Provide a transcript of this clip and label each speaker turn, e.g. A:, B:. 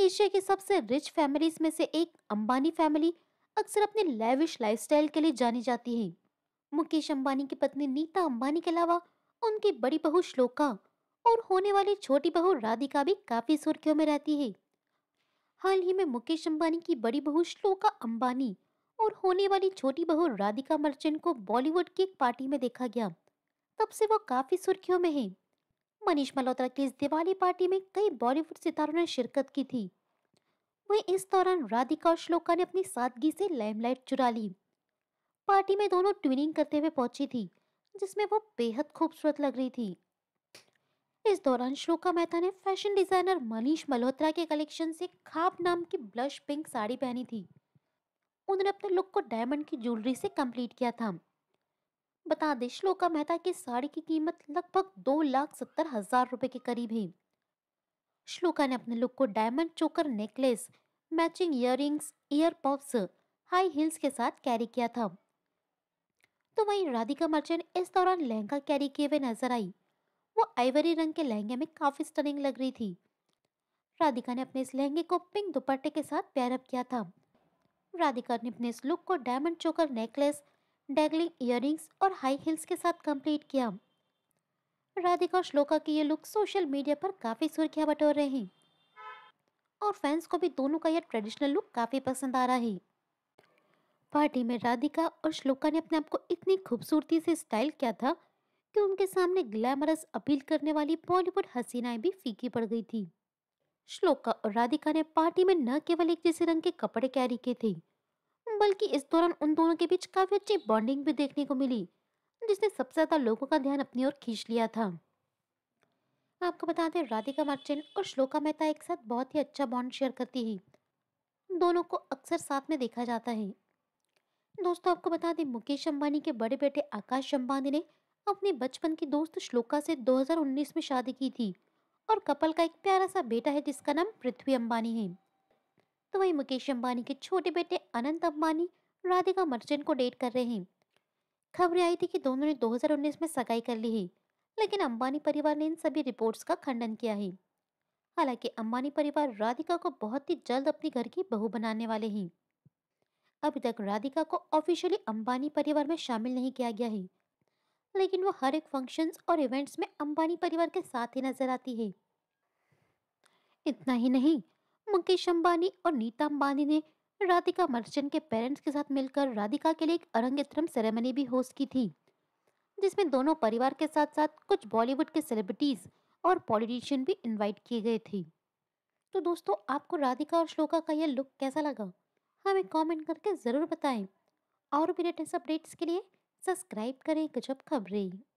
A: Asia की सबसे rich families में से एक अंबानी फैमिली अक्सर अपने लैविश लाइफस्टाइल के लिए जानी जाती है मुकेश अंबानी की पत्नी नीता अंबानी के अलावा उनकी बड़ी बहू श्लोका और होने वाली छोटी बहू राधिका भी काफ़ी सुर्खियों में रहती है हाल ही में मुकेश अंबानी की बड़ी बहू श्लोका अंबानी और होने वाली छोटी बहू राधिका मर्चेंट को बॉलीवुड की एक पार्टी में देखा गया तब से वो काफ़ी सुर्खियों में है मनीष मल्होत्रा की इस दिवाली पार्टी में कई बॉलीवुड सितारों ने शिरकत की थी वहीं इस दौरान राधिका और श्लोका ने अपनी सादगी से लैमलाइट चुरा ली पार्टी में दोनों ट्विनिंग करते हुए पहुंची थी जिसमें वो बेहद खूबसूरत लग रही थी इस दौरान श्लोका मेहता ने फैशन डिजाइनर मनीष मल्होत्रा के कलेक्शन से खाप नाम की ब्लश पिंक साड़ी पहनी थी उन्होंने अपने लुक को डायमंड की ज्वेलरी से कंप्लीट किया था बता दें श्लोका मेहता की साड़ी की कीमत लगभग दो लाख सत्तर हजार रुपए के करीब है श्लोका ने अपने लुक को diamond choker necklace matching earrings ear pops high heels के साथ कैरी किया था तो वहीं राधिका मर्चेंट इस दौरान लहंगा कैरी किए हुए नजर आई वो आइवरी रंग के लहंगे में काफी स्टनिंग लग रही थी राधिका ने अपने इस लहंगे को पिंक दुपट्टे के साथ पैरअप किया था राधिका ने अपने इस लुक को diamond choker necklace dangling earrings और हाई हील्स के साथ कंप्लीट किया राधिका और श्लोका की ये लुक सोशल मीडिया पर काफ़ी सुर्खियां बटोर रहे हैं और फैंस को भी दोनों का यह ट्रेडिशनल लुक काफ़ी पसंद आ रहा है पार्टी में राधिका और श्लोका ने अपने आप को इतनी खूबसूरती से स्टाइल किया था कि उनके सामने ग्लैमरस अपील करने वाली बॉलीवुड हसीनाएं भी फीकी पड़ गई थी श्लोका और राधिका ने पार्टी में न केवल एक जैसे रंग के कपड़े कैरी किए थे बल्कि इस दौरान उन दोनों के बीच काफ़ी अच्छी बॉन्डिंग भी देखने को मिली जिसने सबसे ज़्यादा लोगों का ध्यान अपनी ओर खींच लिया था आपको बता दें राधिका मर्चेंट और श्लोका मेहता एक साथ बहुत ही अच्छा बॉन्ड शेयर करती है दोनों को अक्सर साथ में देखा जाता है दोस्तों आपको बता दें मुकेश अंबानी के बड़े बेटे आकाश अंबानी ने अपने बचपन की दोस्त श्लोका से 2019 में शादी की थी और कपल का एक प्यारा सा बेटा है जिसका नाम पृथ्वी अंबानी है तो वही मुकेश अम्बानी के छोटे बेटे अनंत अम्बानी राधिका मर्चेंट को डेट कर रहे हैं खबरें आई थी कि दोनों ने 2019 में सगाई कर ली है लेकिन अंबानी परिवार ने इन सभी रिपोर्ट्स का खंडन किया है हालांकि अंबानी परिवार राधिका को बहुत ही जल्द अपने घर की बहू बनाने वाले हैं अभी तक राधिका को ऑफिशियली अंबानी परिवार में शामिल नहीं किया गया है लेकिन वो हर एक फंक्शंस और इवेंट्स में अंबानी परिवार के साथ ही नजर आती है इतना ही नहीं मुकेश अंबानी और नीता अंबानी ने राधिका मर्चेंट के पेरेंट्स के साथ मिलकर राधिका के लिए एक अरंगेत्रम सेरेमनी भी होस्ट की थी जिसमें दोनों परिवार के साथ साथ कुछ बॉलीवुड के सेलिब्रिटीज़ और पॉलिटिशियन भी इनवाइट किए गए थे तो दोस्तों आपको राधिका और श्लोका का यह लुक कैसा लगा हमें कमेंट करके ज़रूर बताएं और भी लेटेस्ट अपडेट्स के लिए सब्सक्राइब करें गजब खबरें